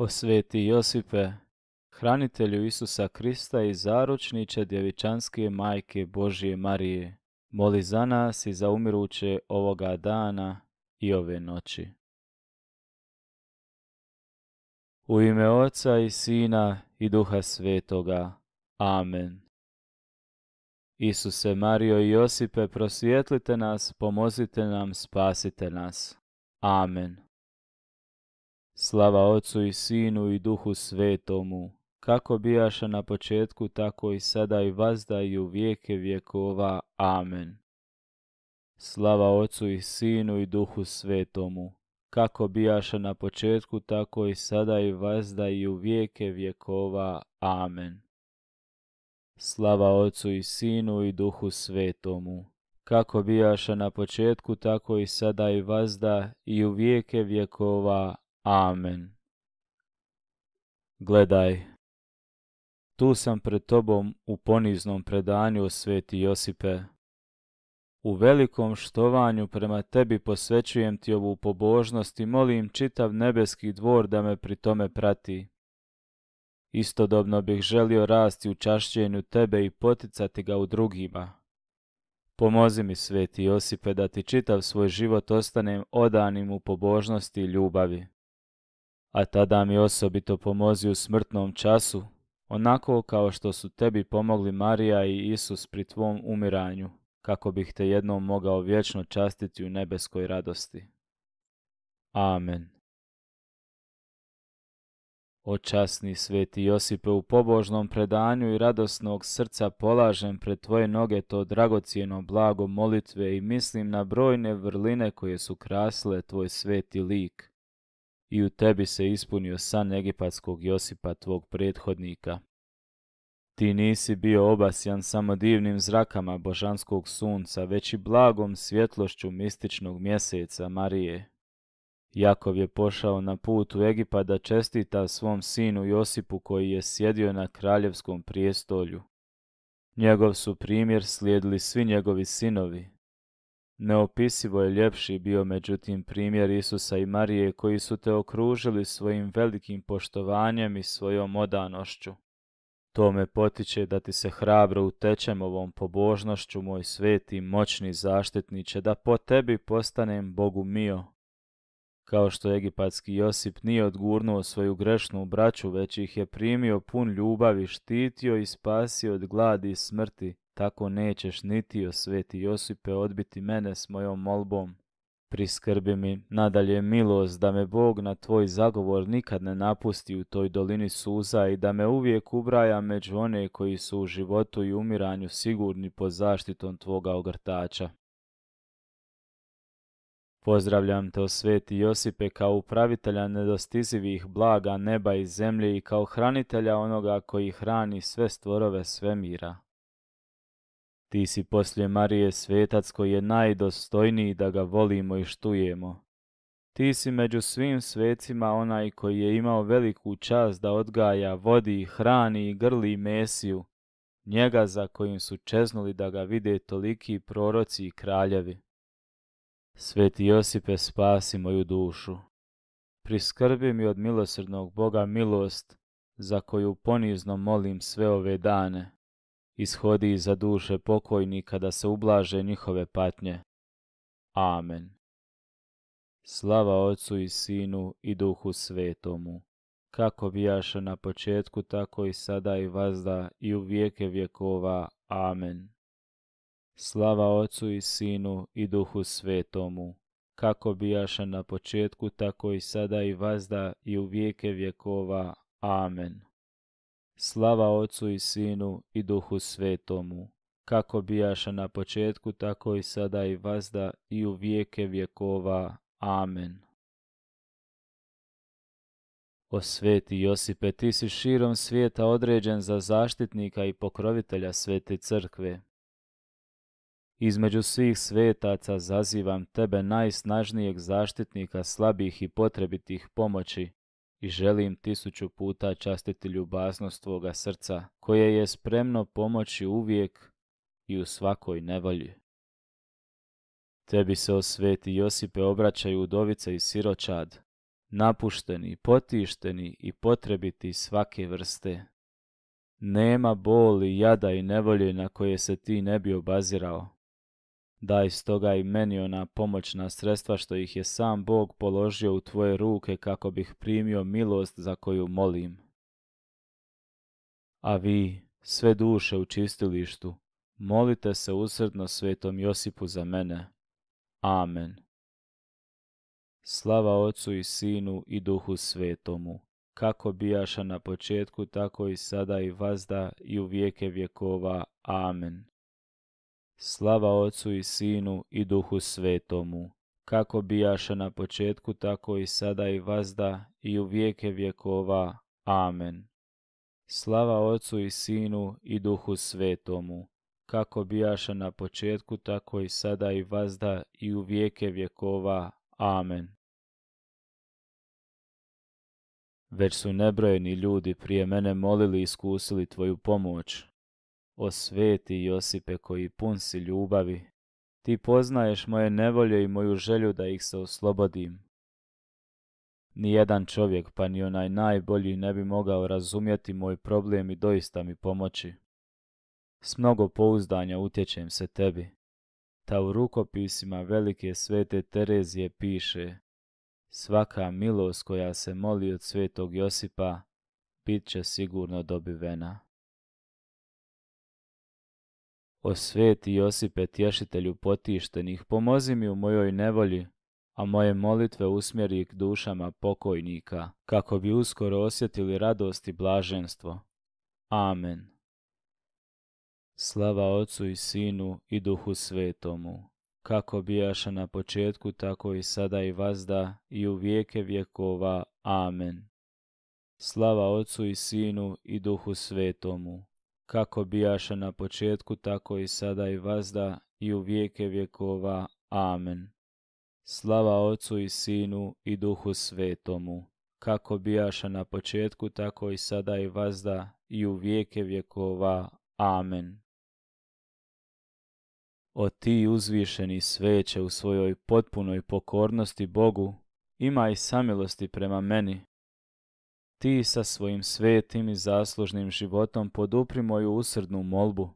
O sveti Josipe, hranitelju Isusa Krista i zaručniče djevičanske majke Božije Marije, moli za nas i za umiruće ovoga dana i ove noći. U ime Oca i Sina i Duha Svetoga. Amen. Isuse Mario i Josipe, prosvjetlite nas, pomozite nam, spasite nas. Amen. Slava Ocu i Sinu i Duhu Svetomu, kako bijaše na početku, tako i sada i vazda i u vijeke vjekova. Amen. Slava Ocu i Sinu i Duhu Svetomu, kako bijaše na početku, tako i sada i vazda i u vijeke vjekova. Amen. Slava Ocu i Sinu i Duhu Svetomu, kako bijaše na početku, tako i sada i vazda i u vijeke vjekova. Amen. Gledaj, tu sam pred tobom u poniznom predanju, sveti Josipe. U velikom štovanju prema tebi posvećujem ti ovu pobožnost i molim čitav nebeski dvor da me pri tome prati. Istodobno bih želio rasti u čašćenju tebe i poticati ga u drugima. Pomozi mi, sveti Josipe, da ti čitav svoj život ostanem odanim u pobožnosti i ljubavi a tada mi osobito pomozi u smrtnom času, onako kao što su tebi pomogli Marija i Isus pri tvom umiranju, kako bih te jednom mogao vječno častiti u nebeskoj radosti. Amen. Očasni sveti Josipe, u pobožnom predanju i radosnog srca polažem pred tvoje noge to dragocijeno blago molitve i mislim na brojne vrline koje su krasile tvoj sveti lik i u tebi se ispunio san egipatskog Josipa tvog prethodnika. Ti nisi bio obasjan samo divnim zrakama božanskog sunca, već i blagom svjetlošću mističnog mjeseca Marije. Jakov je pošao na put u Egipa da čestita svom sinu Josipu koji je sjedio na kraljevskom prijestolju. Njegov su primjer slijedili svi njegovi sinovi, Neopisivo je ljepši bio međutim primjer Isusa i Marije koji su te okružili svojim velikim poštovanjem i svojom odanošću. To me potiče da ti se hrabro utečem ovom pobožnošću, moj sveti moćni zaštitniče, da po tebi postanem Bogu mio. Kao što egipatski Josip nije odgurnuo svoju grešnu braću, već ih je primio pun ljubavi, štitio i spasio od gladi i smrti, tako nećeš niti o sveti Josipe odbiti mene s mojom molbom. Priskrbi mi nadalje milost da me Bog na tvoj zagovor nikad ne napusti u toj dolini suza i da me uvijek ubraja među one koji su u životu i umiranju sigurni pod zaštitom tvoga ogrtača. Pozdravljam te, o sveti Josipe, kao upravitelja nedostizivih blaga neba i zemlje i kao hranitelja onoga koji hrani sve stvorove svemira. Ti si poslije Marije svetac koji je najdostojniji da ga volimo i štujemo. Ti si među svim svecima onaj koji je imao veliku čast da odgaja, vodi, hrani i grli Mesiju, njega za kojim su čeznuli da ga vide toliki proroci i kraljevi. Sveti Josipe, spasi moju dušu. Priskrbi mi od milosrdnog Boga milost, za koju ponizno molim sve ove dane ishodi za duše pokojnika da se ublaže njihove patnje. Amen. Slava ocu i Sinu i Duhu Svetomu, kako bijaše na početku, tako i sada i vazda i u vijeke vjekova. Amen. Slava ocu i Sinu i Duhu Svetomu, kako bijaše na početku, tako i sada i vazda i u vijeke vjekova. Amen. Slava Ocu i Sinu i Duhu Svetomu, kako bijaša na početku, tako i sada i vazda i u vijeke vjekova. Amen. O sveti Josipe, ti si širom svijeta određen za zaštitnika i pokrovitelja svete crkve. Između svih svetaca zazivam tebe najsnažnijeg zaštitnika slabih i potrebitih pomoći, i želim tisuću puta častiti ljubaznost tvoga srca, koje je spremno pomoći uvijek i u svakoj nevolji. Tebi se osveti Josipe obraćaju udovice i siročad, napušteni, potišteni i potrebiti svake vrste. Nema boli, jada i nevolje na koje se ti ne bi obazirao. Daj stoga i meni ona pomoćna sredstva što ih je sam Bog položio u tvoje ruke kako bih primio milost za koju molim. A vi, sve duše u čistilištu, molite se usredno svetom Josipu za mene. Amen. Slava Ocu i Sinu i Duhu Svetomu, kako bijaša na početku, tako i sada i vazda i u vijeke vjekova. Amen. Slava Ocu i Sinu i Duhu Svetomu, kako bijaša na početku, tako i sada i vazda i u vijeke vjekova. Amen. Slava Ocu i Sinu i Duhu Svetomu, kako bijaša na početku, tako i sada i vazda i u vijeke vjekova. Amen. Već su nebrojeni ljudi prije mene molili i iskusili Tvoju pomoć, o sveti Josipe koji pun si ljubavi, ti poznaješ moje nevolje i moju želju da ih se oslobodim. Nijedan čovjek, pa ni onaj najbolji, ne bi mogao razumjeti moj problem i doista mi pomoći. S mnogo pouzdanja utječem se tebi. Ta u rukopisima velike svete Terezije piše Svaka milost koja se moli od svetog Josipa, bit će sigurno dobivena. O sveti Josipe, tješitelju potištenih, pomozi mi u mojoj nevolji, a moje molitve usmjeri k dušama pokojnika, kako bi uskoro osjetili radost i blaženstvo. Amen. Slava ocu i Sinu i Duhu Svetomu, kako bijaša na početku, tako i sada i vazda i u vijeke vjekova. Amen. Slava ocu i Sinu i Duhu Svetomu, kako bijaša na početku, tako i sada i vazda i u vijeke vjekova. Amen. Slava Ocu i Sinu i Duhu Svetomu, kako bijaša na početku, tako i sada i vazda i u vijeke vjekova. Amen. O ti uzvišeni sveće u svojoj potpunoj pokornosti Bogu, imaj samilosti prema meni, ti sa svojim svetim i zaslužnim životom podupri moju usrdnu molbu.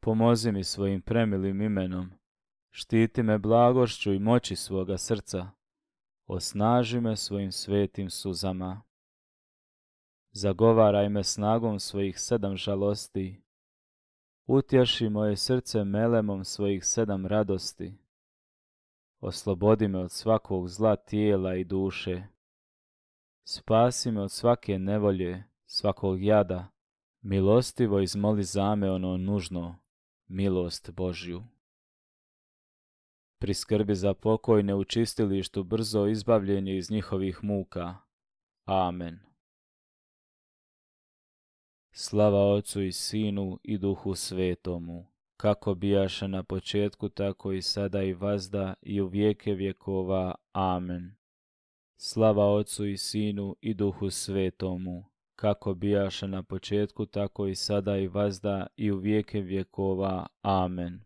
Pomozi mi svojim premilim imenom. Štiti me blagošću i moći svoga srca. Osnaži me svojim svetim suzama. Zagovaraj me snagom svojih sedam žalosti. Utješi moje srce melemom svojih sedam radosti. Oslobodi me od svakog zla tijela i duše. Spasi me od svake nevolje, svakog jada. Milostivo izmoli za me ono nužno, milost Božju. Pri skrbi za pokojne u čistilištu brzo izbavljenje iz njihovih muka. Amen. Slava Ocu i Sinu i Duhu Svetomu, kako bijaše na početku, tako i sada i vazda i u vijeke vjekova. Amen. Slava Ocu i Sinu i Duhu Svetomu, kako bijaše na početku, tako i sada i vazda i u vijeke vjekova. Amen.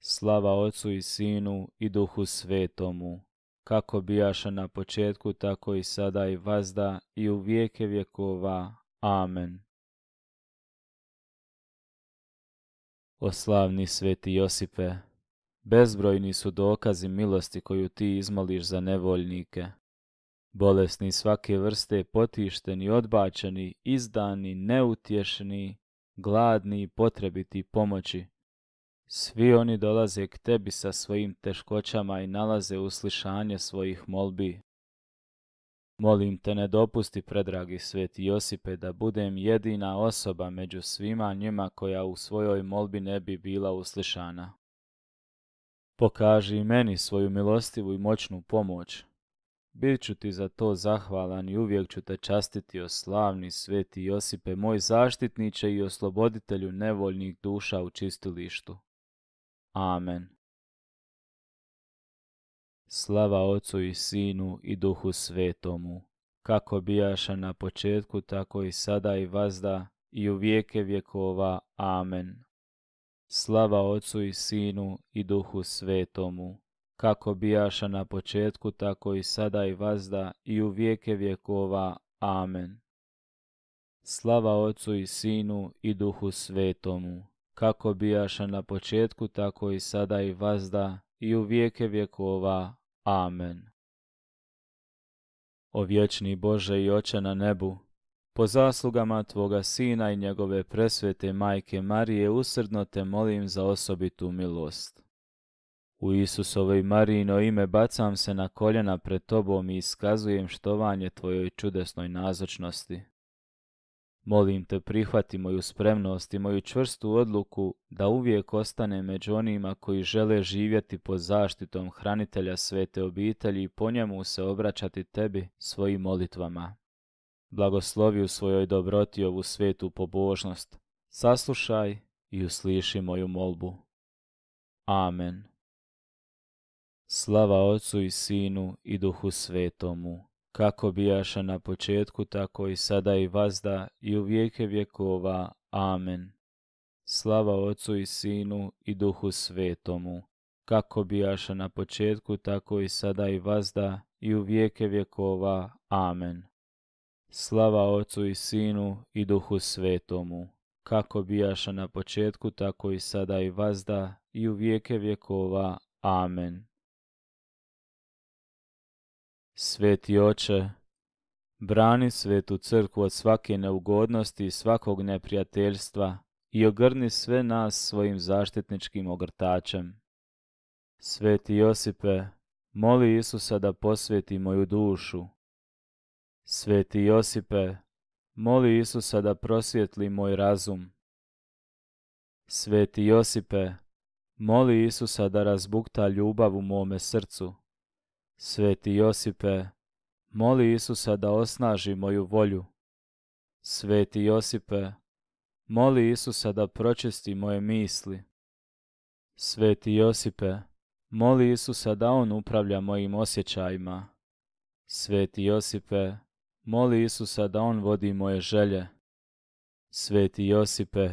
Slava Ocu i Sinu i Duhu Svetomu, kako bijaše na početku, tako i sada i vazda i u vijeke vjekova. Amen. O slavni sveti Josipe, Bezbrojni su dokazi milosti koju ti izmoliš za nevoljnike. Bolesni svake vrste potišteni, odbačeni, izdani, neutješni, gladni i potrebiti pomoći. Svi oni dolaze k tebi sa svojim teškoćama i nalaze uslišanje svojih molbi. Molim te ne dopusti, predragi sveti Josipe, da budem jedina osoba među svima njima koja u svojoj molbi ne bi bila uslišana. Pokaži i meni svoju milostivu i moćnu pomoć. Bit ću ti za to zahvalan i uvijek ću te častiti o slavni sveti Josipe, moj zaštitniče i osloboditelju nevoljnih duša u čistilištu. Amen. Slava Ocu i Sinu i Duhu Svetomu, kako bijaša na početku, tako i sada i vazda i u vijeke vjekova. Amen. Slava Ocu i Sinu i Duhu Svetomu, kako bijaša na početku, tako i sada i vazda i u vijeke vjekova. Amen. Slava Ocu i Sinu i Duhu Svetomu, kako bijaša na početku, tako i sada i vazda i u vijeke vjekova. Amen. O vječni Bože i Oče na nebu, po zaslugama Tvoga Sina i njegove presvete Majke Marije, usrdno te molim za osobitu milost. U Isusovoj Marijino ime bacam se na koljena pred Tobom i iskazujem štovanje Tvojoj čudesnoj nazočnosti. Molim te prihvati moju spremnost i moju čvrstu odluku da uvijek ostane među onima koji žele živjeti pod zaštitom hranitelja svete obitelji i po njemu se obraćati tebi svojim molitvama blagoslovi u svojoj dobroti ovu svetu pobožnost. Saslušaj i usliši moju molbu. Amen. Slava Otcu i Sinu i Duhu Svetomu, kako bijaša na početku, tako i sada i vazda i u vijeke vjekova. Amen. Slava ocu i Sinu i Duhu Svetomu, kako bijaša na početku, tako i sada i vazda i u vijeke vjekova. Amen. Slava Ocu i Sinu i Duhu Svetomu, kako bijaša na početku, tako i sada i vazda i u vijeke vjekova. Amen. Sveti Oče, brani svetu crkvu od svake neugodnosti i svakog neprijateljstva i ogrni sve nas svojim zaštitničkim ogrtačem. Sveti Josipe, moli Isusa da posveti moju dušu, Sveti Josipe, moli Isusa da prosvjetli moj razum. Sveti Josipe, moli Isusa da razbukta ljubav u mome srcu. Sveti Josipe, moli Isusa da osnaži moju volju. Sveti Josipe, moli Isusa da pročisti moje misli. Sveti Josipe, moli Isusa da On upravlja mojim osjećajima. Sveti Josipe, Moli Isusa da On vodi moje želje. Sveti Josipe,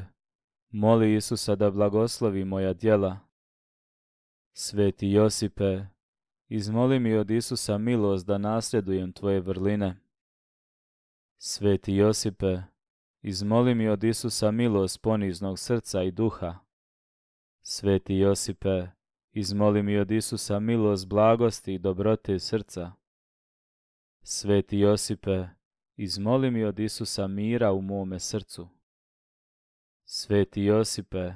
moli Isusa da blagoslovi moja djela. Sveti Josipe, izmoli mi od Isusa milost da nasljedujem Tvoje vrline. Sveti Josipe, izmoli mi od Isusa milost poniznog srca i duha. Sveti Josipe, izmoli mi od Isusa milost blagosti i dobrote srca. Sveti Josipe, izmoli mi od Isusa mira u mome srcu. Sveti Josipe,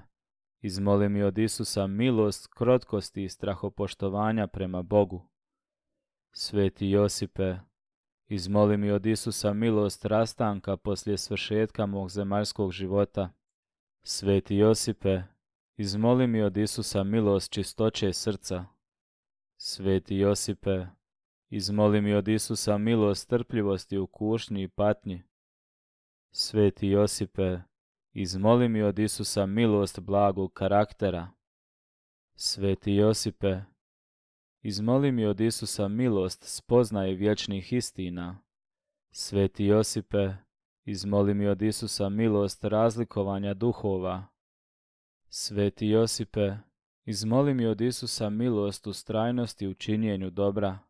izmoli mi od Isusa milost, krotkosti i strahopoštovanja prema Bogu. Sveti Josipe, izmoli mi od Isusa milost rastanka poslije svršetka mog zemaljskog života. Sveti Josipe, izmoli mi od Isusa milost čistoće srca. Sveti Josipe, Izmoli mi od Isusa milost strpljivosti u kušnji i patnji. Sveti Josipe, izmoli mi od Isusa milost blagog karaktera. Sveti Josipe, izmoli mi od Isusa milost spoznaje vječnih istina. Sveti Josipe, izmoli mi od Isusa milost razlikovanja duhova. Sveti Josipe, izmoli mi od Isusa milost strajnosti u činjenju dobra.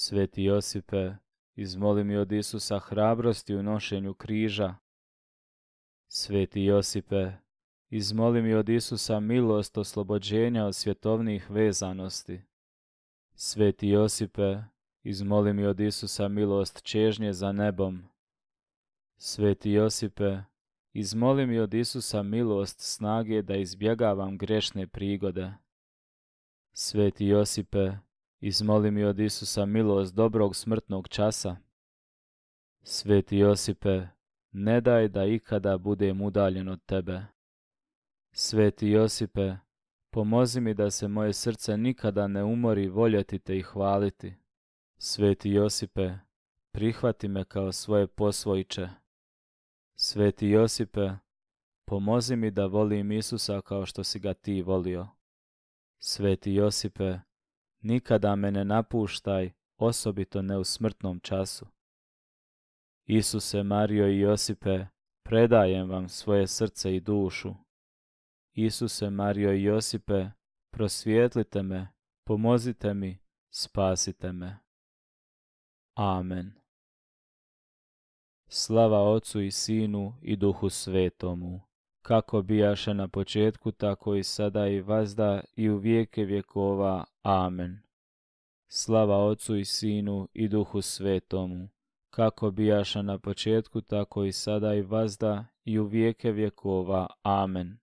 Sveti Josipe, izmoli mi od Isusa hrabrosti u nošenju križa. Sveti Josipe, izmoli mi od Isusa milost oslobođenja od svjetovnih vezanosti. Sveti Josipe, izmoli mi od Isusa milost čežnje za nebom. Sveti Josipe, izmoli mi od Isusa milost snage da izbjegavam grešne prigode. Sveti Josipe, Izmoli mi od Isusa milost dobrog smrtnog časa. Sveti Josipe, ne daj da ikada budem udaljen od tebe. Sveti Josipe, pomozi mi da se moje srce nikada ne umori voljeti te i hvaliti. Sveti Josipe, prihvati me kao svoje posvojiće. Sveti Josipe, pomozi mi da volim Isusa kao što si ga ti volio. Sveti Josipe, nikada me ne napuštaj, osobito ne u smrtnom času. Isuse, Mario i Josipe, predajem vam svoje srce i dušu. Isuse, Mario i Josipe, prosvijetlite me, pomozite mi, spasite me. Amen. Slava Ocu i Sinu i Duhu Svetomu kako bijaše na početku, tako i sada i vazda i u vijeke vjekova. Amen. Slava Ocu i Sinu i Duhu Svetomu, kako bijaša na početku, tako i sada i vazda i u vijeke vjekova. Amen.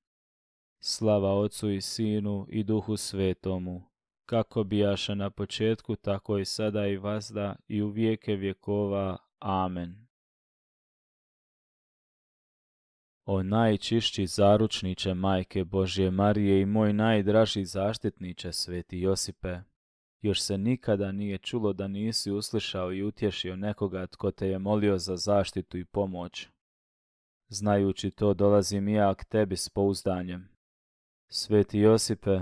Slava Ocu i Sinu i Duhu Svetomu, kako bijaša na početku, tako i sada i vazda i u vijeke vjekova. Amen. O najčišći zaručniče Majke Božje Marije i moj najdraži zaštitniče Sveti Josipe, još se nikada nije čulo da nisi uslišao i utješio nekoga tko te je molio za zaštitu i pomoć. Znajući to dolazim ja k tebi s pouzdanjem. Sveti Josipe,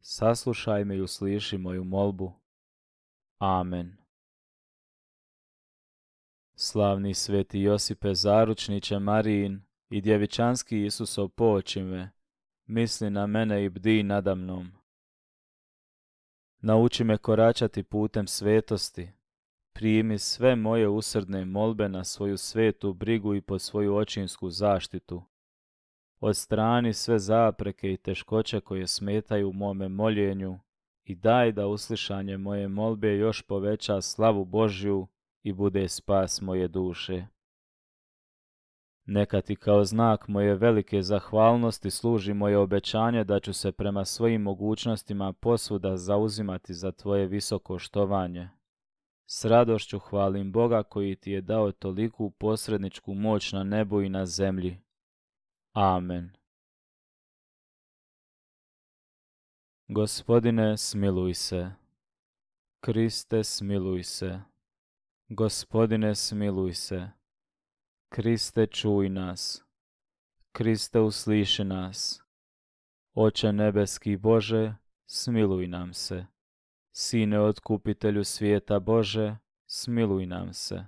saslušaj me i usliši moju molbu. Amen. Slavni sveti Josipe, zaručniče Marijin, i djevičanski Isusov počime, misli na mene i bdi nadamnom. Nauči me koračati putem svetosti, primi sve moje usrdne molbe na svoju svetu brigu i pod svoju očinsku zaštitu. Odstrani sve zapreke i teškoće koje smetaju mome moljenju i daj da uslišanje moje molbe još poveća slavu Božju i bude spas moje duše. Neka ti kao znak moje velike zahvalnosti služi moje obećanje da ću se prema svojim mogućnostima posvuda zauzimati za tvoje visoko štovanje. S radošću hvalim Boga koji ti je dao toliku posredničku moć na nebu i na zemlji. Amen. Gospodine, smiluj se. Kriste, smiluj se. Gospodine, smiluj se. Kriste čuj nas. Kriste usliši nas. Oče nebeski Bože, smiluj nam se. Sine otkupitelju svijeta Bože, smiluj nam se.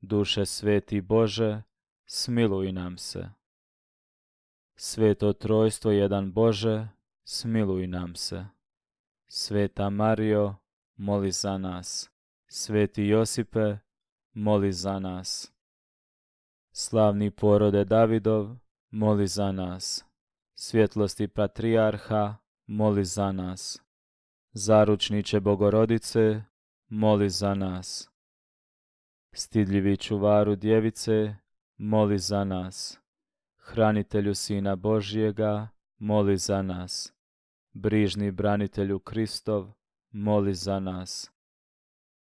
Duše sveti Bože, smiluj nam se. Sveto trojstvo jedan Bože, smiluj nam se. Sveta Mario, moli za nas. Sveti Josipe, moli za nas. Slavni porode Davidov, moli za nas. Svjetlosti patrijarha, moli za nas. Zaručniče Bogorodice, moli za nas. Stidljivi čuvaru djevice, moli za nas. Hranitelju Sina Božjega, moli za nas. Brižni branitelju Kristov, moli za nas.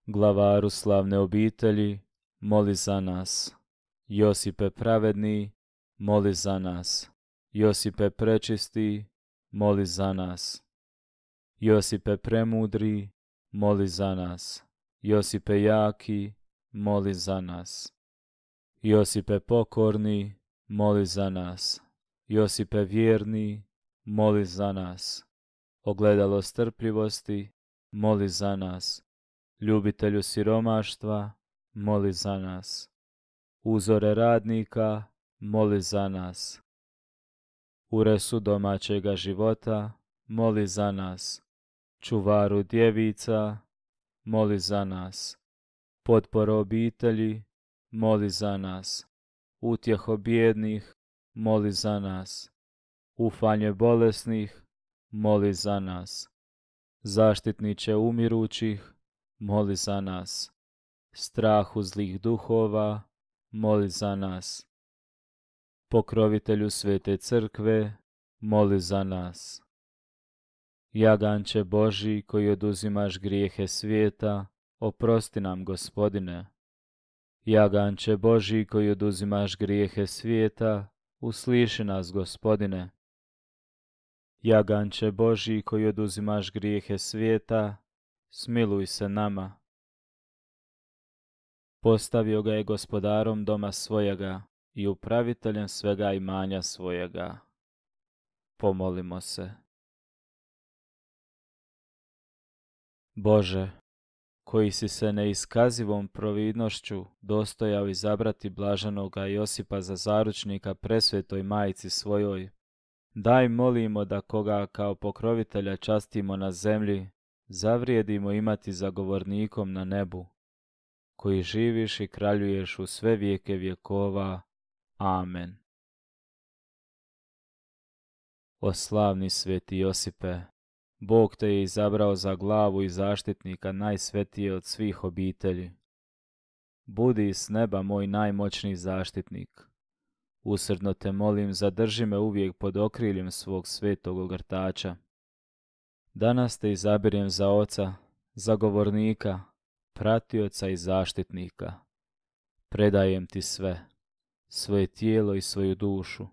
Glavaru slavne obitelji, moli za nas. Josipe pravedni, moli za nas. Josipe prečisti, moli za nas. Josipe premudri, moli za nas. Josipe jaki, moli za nas. Josipe pokorni, moli za nas. Josipe vjerni, moli za nas. Ogledalo strpljivosti, moli za nas. Ljubitelju siromaštva, moli za nas uzore radnika, moli za nas. U resu domaćega života, moli za nas. Čuvaru djevica, moli za nas. Potpora obitelji, moli za nas. Utjeho bjednih, moli za nas. Ufanje bolesnih, moli za nas. Zaštitniće umirućih, moli za nas. Strahu zlih duhova, moli za nas. Pokrovitelju Svete crkve, moli za nas. Jaganče Boži koji oduzimaš grijehe svijeta, oprosti nam gospodine. Jaganče Boži koji oduzimaš grijehe svijeta, usliši nas gospodine. Jaganče Boži koji oduzimaš grijehe svijeta, smiluj se nama. Postavio ga je gospodarom doma svojega i upraviteljem svega imanja svojega. Pomolimo se. Bože, koji si se neiskazivom providnošću dostojao izabrati blaženoga Josipa za zaručnika presvetoj majici svojoj, daj molimo da koga kao pokrovitelja častimo na zemlji, zavrijedimo imati zagovornikom na nebu koji živiš i kraljuješ u sve vijeke vjekova. Amen. O slavni sveti Josipe, Bog te je izabrao za glavu i zaštitnika najsvetije od svih obitelji. Budi s neba moj najmoćniji zaštitnik. Usrdno te molim, zadrži me uvijek pod okriljem svog svetog ogrtača. Danas te izabirem za oca, zagovornika, pratioca i zaštitnika. Predajem ti sve, svoje tijelo i svoju dušu.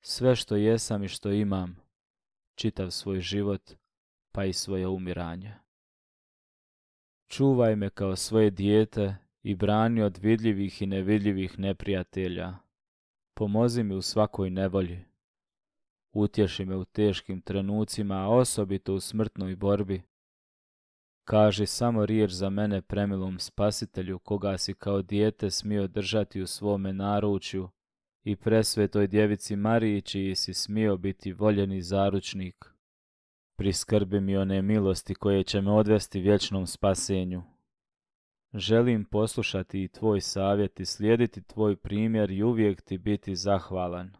Sve što jesam i što imam, čitav svoj život, pa i svoje umiranje. Čuvaj me kao svoje dijete i brani od vidljivih i nevidljivih neprijatelja. Pomozi mi u svakoj nevolji. Utješi me u teškim trenucima, a osobito u smrtnoj borbi, Kaži samo riječ za mene premilom spasitelju, koga si kao dijete smio držati u svome naručju i presvetoj djevici Mariji, čiji si smio biti voljeni zaručnik. Priskrbi mi one milosti koje će me odvesti vječnom spasenju. Želim poslušati i tvoj savjet i slijediti tvoj primjer i uvijek ti biti zahvalan.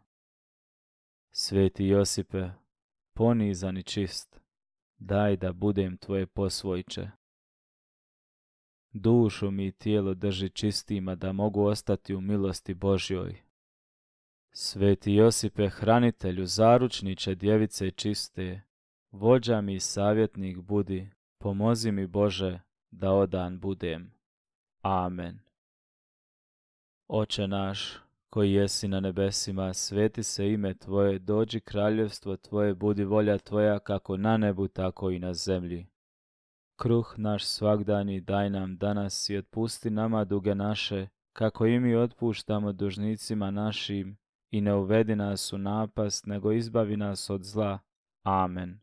Sveti Josipe, ponizan i čist, daj da budem tvoje posvojče. Dušu mi i tijelo drži čistima da mogu ostati u milosti Božjoj. Sveti Josipe, hranitelju, zaručniče djevice čiste, vođa mi savjetnik budi, pomozi mi Bože da odan budem. Amen. Oče naš, koji jesi na nebesima, sveti se ime Tvoje, dođi kraljevstvo Tvoje, budi volja Tvoja kako na nebu, tako i na zemlji. Kruh naš svakdani daj nam danas i otpusti nama duge naše, kako i mi otpuštamo dužnicima našim, i ne uvedi nas u napast, nego izbavi nas od zla. Amen.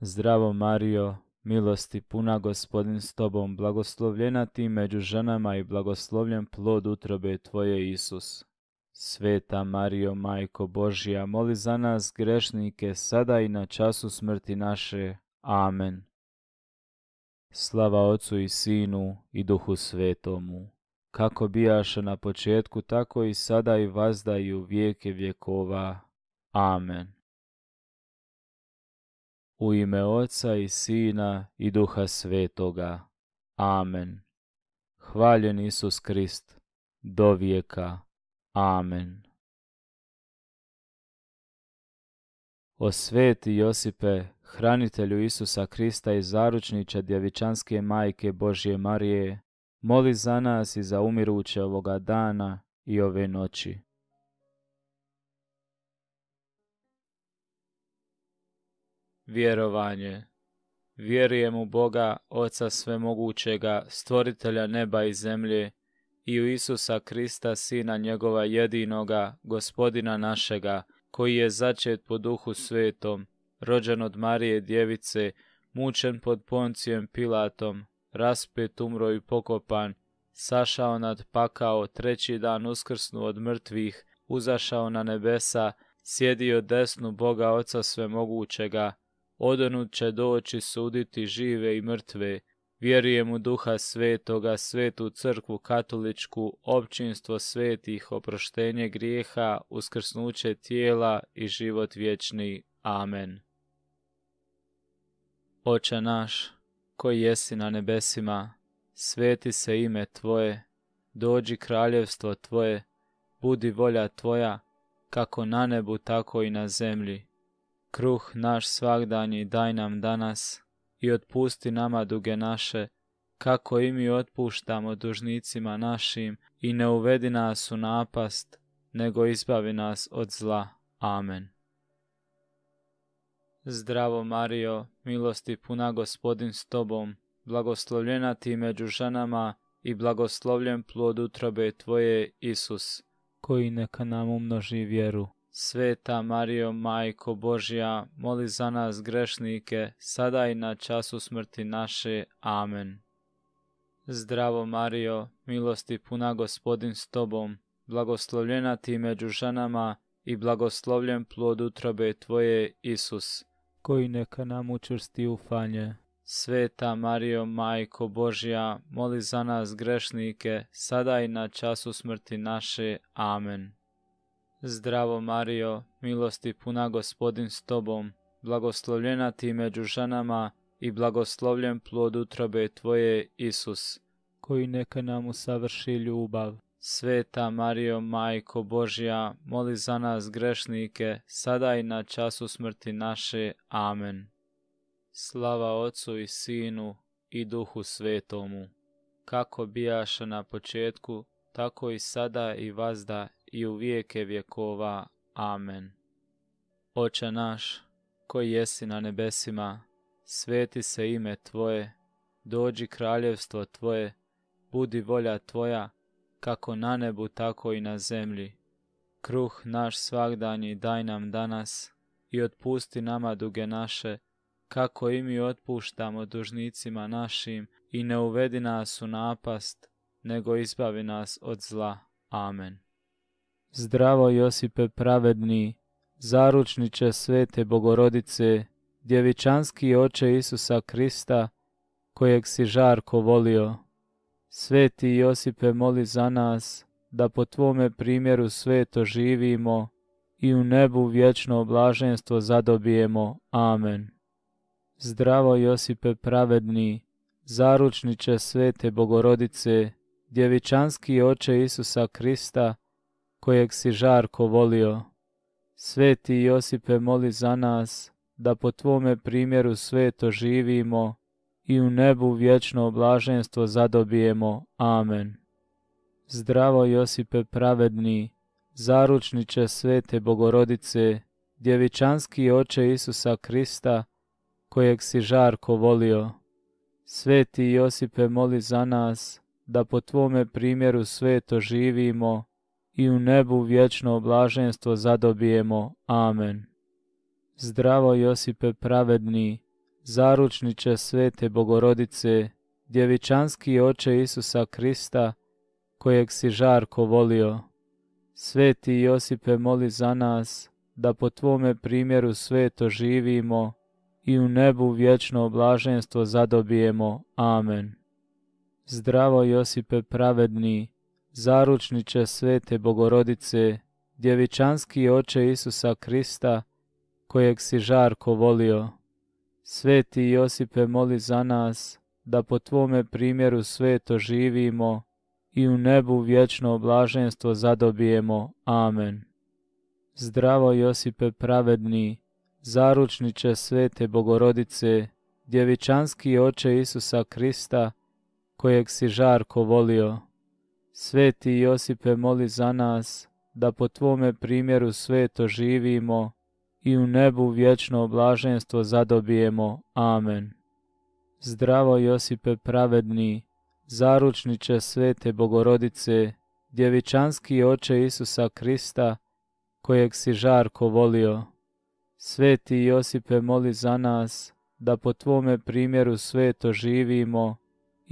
Zdravo Mario, Milosti puna gospodin s tobom, blagoslovljena ti među ženama i blagoslovljen plod utrobe tvoje Isus. Sveta Mario, Majko Božja, moli za nas grešnike sada i na času smrti naše. Amen. Slava Ocu i Sinu i Duhu Svetomu, kako bijaše na početku, tako i sada i vazda i vijeke vjekova. Amen. U ime Oca i Sina i Duha Svetoga. Amen. Hvaljen Isus Krist, do vijeka. Amen. O sveti Josipe, hranitelju Isusa Krista i zaručniča djevičanske majke Božje Marije, moli za nas i za umiruće ovoga dana i ove noći. Vjerovanje Vjerujem u Boga, Oca Svemogućega, Stvoritelja neba i zemlje, i u Isusa Krista, Sina njegova jedinoga, Gospodina našega, koji je začet po duhu svetom, rođen od Marije Djevice, mučen pod Poncijem Pilatom, raspet umro i pokopan, sašao nad pakao, treći dan uskrsnu od mrtvih, uzašao na nebesa, sjedio desnu Boga Oca Svemogućega, Odonud će doći suditi žive i mrtve. Vjerujem u duha svetoga, svetu crkvu katoličku, općinstvo svetih, oproštenje grijeha, uskrsnuće tijela i život vječni. Amen. Oče naš, koji jesi na nebesima, sveti se ime Tvoje, dođi kraljevstvo Tvoje, budi volja Tvoja, kako na nebu, tako i na zemlji kruh naš svagdanji daj nam danas i otpusti nama duge naše, kako i mi otpuštamo dužnicima našim i ne uvedi nas u napast, nego izbavi nas od zla. Amen. Zdravo Mario, milosti puna gospodin s tobom, blagoslovljena ti među ženama i blagoslovljen plod utrobe tvoje, Isus, koji neka nam umnoži vjeru Sveta Mario, Majko Božja, moli za nas grešnike, sada i na času smrti naše. Amen. Zdravo Mario, milosti puna gospodin s tobom, blagoslovljena ti među ženama i blagoslovljen plod utrobe tvoje, Isus, koji neka nam učvrsti ufanje. Sveta Mario, Majko Božja, moli za nas grešnike, sada i na času smrti naše. Amen. Zdravo Mario, milosti puna gospodin s tobom, blagoslovljena ti među ženama i blagoslovljen plod utrobe tvoje, Isus, koji neka nam usavrši ljubav. Sveta Mario, Majko Božja, moli za nas grešnike, sada i na času smrti naše. Amen. Slava Ocu i Sinu i Duhu Svetomu, kako bijaše na početku, tako i sada i vazda i u vijeke vjekova. Amen. Oče naš, koji jesi na nebesima, sveti se ime Tvoje, dođi kraljevstvo Tvoje, budi volja Tvoja, kako na nebu, tako i na zemlji. Kruh naš svakdanji daj nam danas i otpusti nama duge naše, kako i mi otpuštamo dužnicima našim i ne uvedi nas u napast, nego izbavi nas od zla. Amen. Zdravo Josipe pravedni, zaručniče svete bogorodice, djevičanski oče Isusa Krista, kojeg si žarko volio. Sveti Josipe moli za nas, da po tvome primjeru sveto živimo i u nebu vječno oblaženstvo zadobijemo. Amen. Zdravo Josipe pravedni, zaručniče svete bogorodice, djevičanski oče Isusa Krista, kojeg si žarko volio. Sveti Josipe moli za nas da po tvome primjeru sveto živimo i u nebu vječno oblaženstvo zadobijemo. Amen. Zdravo Josipe pravedni, zaručniče svete bogorodice, djevičanski oče Isusa Krista, kojeg si žarko volio. Sveti Josipe moli za nas da po tvome primjeru sveto živimo i u nebu vječno oblaženstvo zadobijemo. Amen. Zdravo Josipe pravedni, zaručniče svete bogorodice, djevičanski oče Isusa Krista, kojeg si žarko volio. Sveti Josipe moli za nas, da po tvome primjeru sveto živimo i u nebu vječno oblaženstvo zadobijemo. Amen. Zdravo Josipe pravedni, zaručniče svete bogorodice, djevičanski oče Isusa Krista, kojeg si žarko volio. Sveti Josipe moli za nas, da po tvome primjeru sveto živimo i u nebu vječno blaženstvo zadobijemo. Amen. Zdravo Josipe pravedni, zaručniče svete bogorodice, djevičanski oče Isusa Krista, kojeg si žarko volio. Sveti Josipe moli za nas da po Tvome primjeru sveto živimo i u nebu vječno oblaženstvo zadobijemo. Amen. Zdravo Josipe pravedni, zaručniče svete bogorodice, djevičanski oče Isusa Krista, kojeg si žarko volio. Sveti Josipe moli za nas da po Tvome primjeru sveto živimo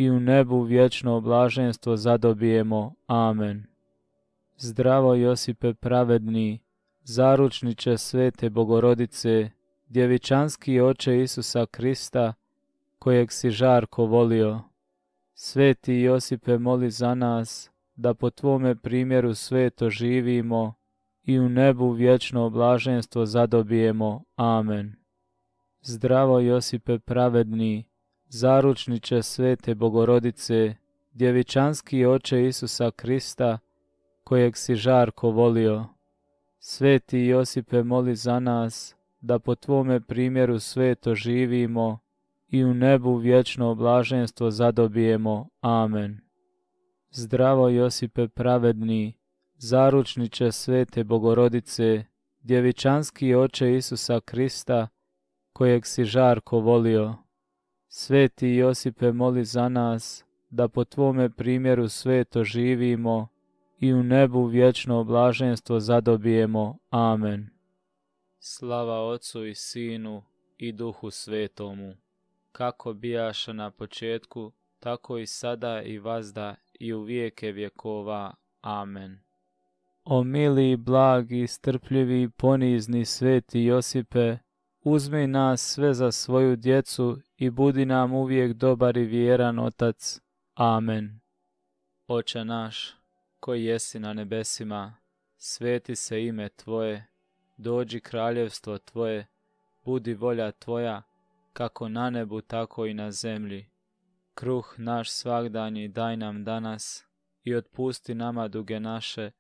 i u nebu vječno oblaženstvo zadobijemo. Amen. Zdravo Josipe pravedni, zaručniče svete bogorodice, djevičanski oče Isusa Krista, kojeg si žarko volio. Sveti Josipe moli za nas, da po tvome primjeru sveto živimo i u nebu vječno oblaženstvo zadobijemo. Amen. Zdravo Josipe pravedni, zaručniče svete bogorodice, djevičanski oče Isusa Krista, kojeg si žarko volio. Sveti Josipe moli za nas, da po tvome primjeru sveto živimo i u nebu vječno oblaženstvo zadobijemo. Amen. Zdravo Josipe pravedni, zaručniče svete bogorodice, djevičanski oče Isusa Krista, kojeg si žarko volio. Sveti Josipe moli za nas da po Tvome primjeru sveto živimo i u nebu vječno blaženstvo zadobijemo. Amen. Slava Otcu i Sinu i Duhu Svetomu, kako bijaša na početku, tako i sada i vazda i u vijeke vjekova. Amen. O mili, blagi, strpljivi i ponizni sveti Josipe, uzmi nas sve za svoju djecu i budi nam uvijek dobar i vjeran Otac. Amen. Oče naš, koji jesi na nebesima, sveti se ime Tvoje, dođi kraljevstvo Tvoje, budi volja Tvoja, kako na nebu, tako i na zemlji. Kruh naš svakdanji daj nam danas i otpusti nama duge naše,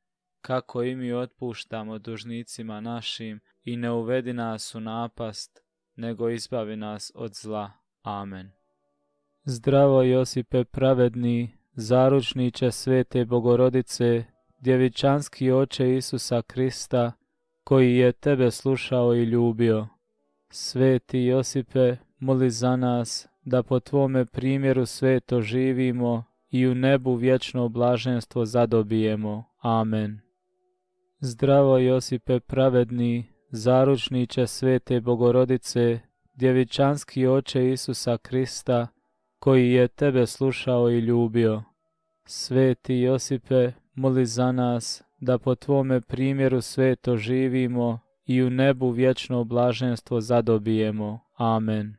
kako i mi otpuštamo dužnicima našim i ne uvedi nas u napast, nego izbavi nas od zla. Amen. Zdravo Josipe pravedni, zaručniče svete bogorodice, djevičanski oče Isusa Krista, koji je tebe slušao i ljubio. Sveti Josipe, moli za nas da po tvome primjeru sveto živimo i u nebu vječno blaženstvo zadobijemo. Amen. Zdravo Josipe pravedni, zaručniče svete bogorodice, djevičanski oče Isusa Krista, koji je tebe slušao i ljubio. Sveti Josipe, moli za nas da po tvome primjeru sveto živimo i u nebu vječno blaženstvo zadobijemo. Amen.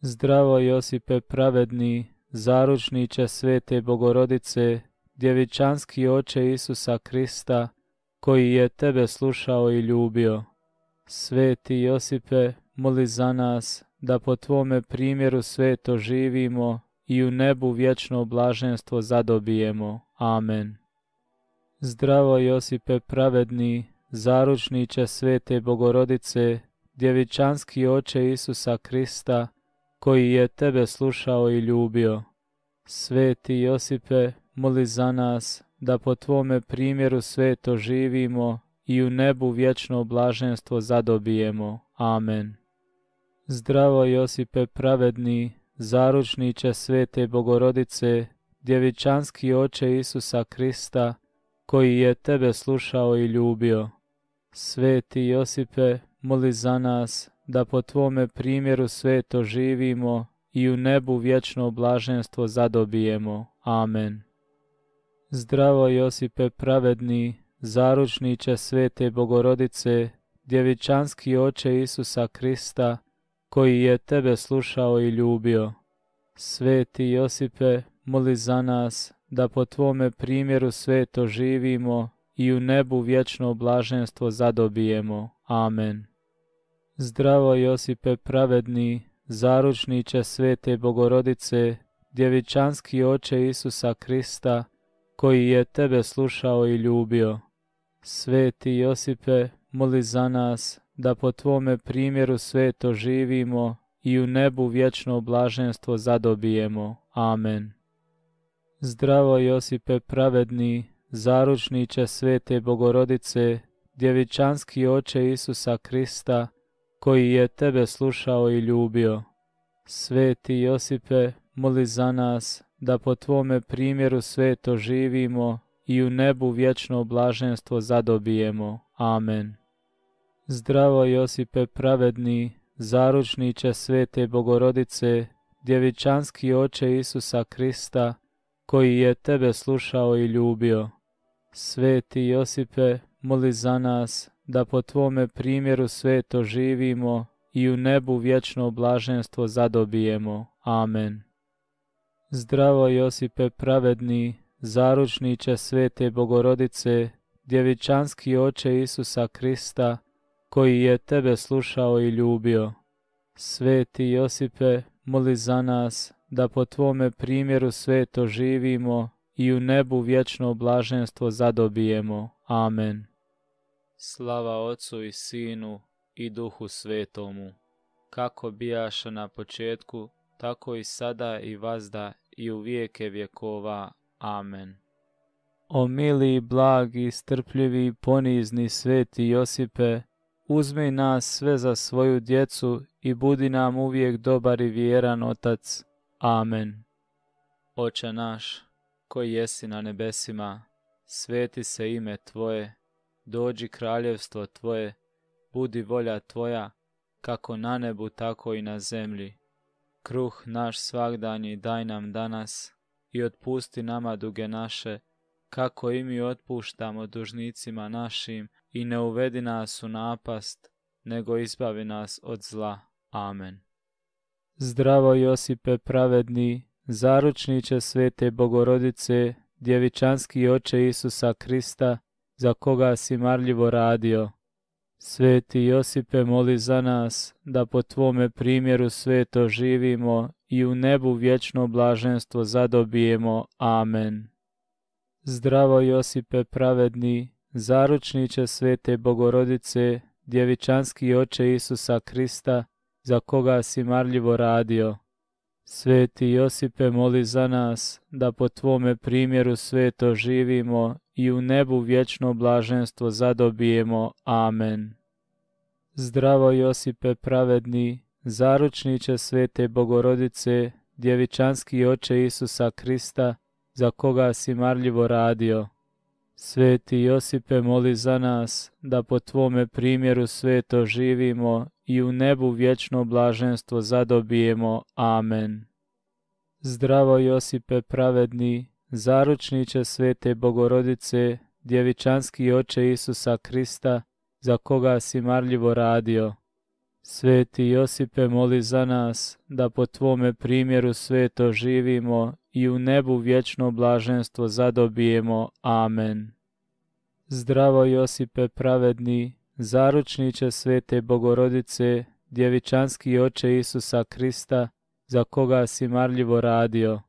Zdravo Josipe pravedni, zaručniče svete bogorodice, djevičanski oče Isusa Krista, koji je tebe slušao i ljubio. Sveti Josipe, moli za nas da po tvome primjeru sveto živimo i u nebu vječno blaženstvo zadobijemo. Amen. Zdravo Josipe pravedni, zaručniće svete bogorodice, djevičanski oče Isusa Krista, koji je tebe slušao i ljubio. Sveti Josipe, moli za nas da po Tvome primjeru sve to živimo i u nebu vječno blaženstvo zadobijemo. Amen. Zdravo Josipe pravedni, zaručniće svete bogorodice, djevičanski oče Isusa Krista, koji je tebe slušao i ljubio. Sveti Josipe, moli za nas da po tvome primjeru sve to živimo i u nebu vječno blaženstvo zadobijemo. Amen. Zdravo Josipe pravedni, zaručniče svete bogorodice, djevičanski oče Isusa Krista, koji je tebe slušao i ljubio. Sveti Josipe, moli za nas da po tvome primjeru sveto živimo i u nebu vječno blaženstvo zadobijemo. Amen. Zdravo Josipe pravedni, zaručniče svete bogorodice, djevičanski oče Isusa Krista, koji je tebe slušao i ljubio. Sveti Josipe, moli za nas da po tvome primjeru sveto živimo i u nebu vječno blaženstvo zadobijemo. Amen. Zdravo Josipe pravedni, zaručniće svete bogorodice, djevičanski oče Isusa Krista, koji je tebe slušao i ljubio. Sveti Josipe, moli za nas da po Tvome primjeru sve to živimo i u nebu vječno blaženstvo zadobijemo. Amen. Zdravo Josipe pravedni, zaručniće svete bogorodice, djevičanski oče Isusa Krista, koji je tebe slušao i ljubio. Sveti Josipe, moli za nas da po tvome primjeru sve to živimo i u nebu vječno blaženstvo zadobijemo. Amen. Zdravo Josipe pravedni, zaručniče svete bogorodice, djevičanski oče Isusa Krista, koji je tebe slušao i ljubio. Sveti Josipe, moli za nas da po tvome primjeru sveto živimo i u nebu vječno blaženstvo zadobijemo. Amen. Slava Ocu i Sinu i Duhu Svetomu, kako bijaš na početku, tako i sada i vazda i u vijeke vjekova. Amen. O mili, blagi, strpljivi, ponizni, sveti Josipe, uzmi nas sve za svoju djecu i budi nam uvijek dobar i vjeran Otac. Amen. Oče naš, koji jesi na nebesima, sveti se ime Tvoje, dođi kraljevstvo Tvoje, budi volja Tvoja, kako na nebu, tako i na zemlji kruh naš svakdanji daj nam danas i otpusti nama duge naše, kako i mi otpuštamo dužnicima našim i ne uvedi nas u napast, nego izbavi nas od zla. Amen. Zdravo Josipe pravedni, Zaručniće svete bogorodice, djevičanski oče Isusa Krista, za koga si marljivo radio Sveti Josipe moli za nas da po Tvome primjeru sveto živimo i u nebu vječno blaženstvo zadobijemo. Amen. Zdravo Josipe pravedni, zaručniće svete bogorodice, djevičanski oče Isusa Krista, za koga si marljivo radio. Sveti Josipe moli za nas da po Tvome primjeru sveto živimo i u nebu vječno blaženstvo zadobijemo. Amen. Zdravo Josipe pravedni, zaručniće svete bogorodice, djevičanski oče Isusa Krista, za koga si marljivo radio. Sveti Josipe moli za nas, da po Tvome primjeru sveto živimo i u nebu vječno blaženstvo zadobijemo. Amen. Zdravo Josipe pravedni, zaručniće svete bogorodice, djevičanski oče Isusa Krista, za koga si marljivo radio. Sveti Josipe moli za nas, da po Tvome primjeru sveto živimo i u nebu vječno blaženstvo zadobijemo. Amen. Zdravo Josipe pravedni, zaručniće svete bogorodice, djevičanski oče Isusa Krista, za koga si marljivo radio.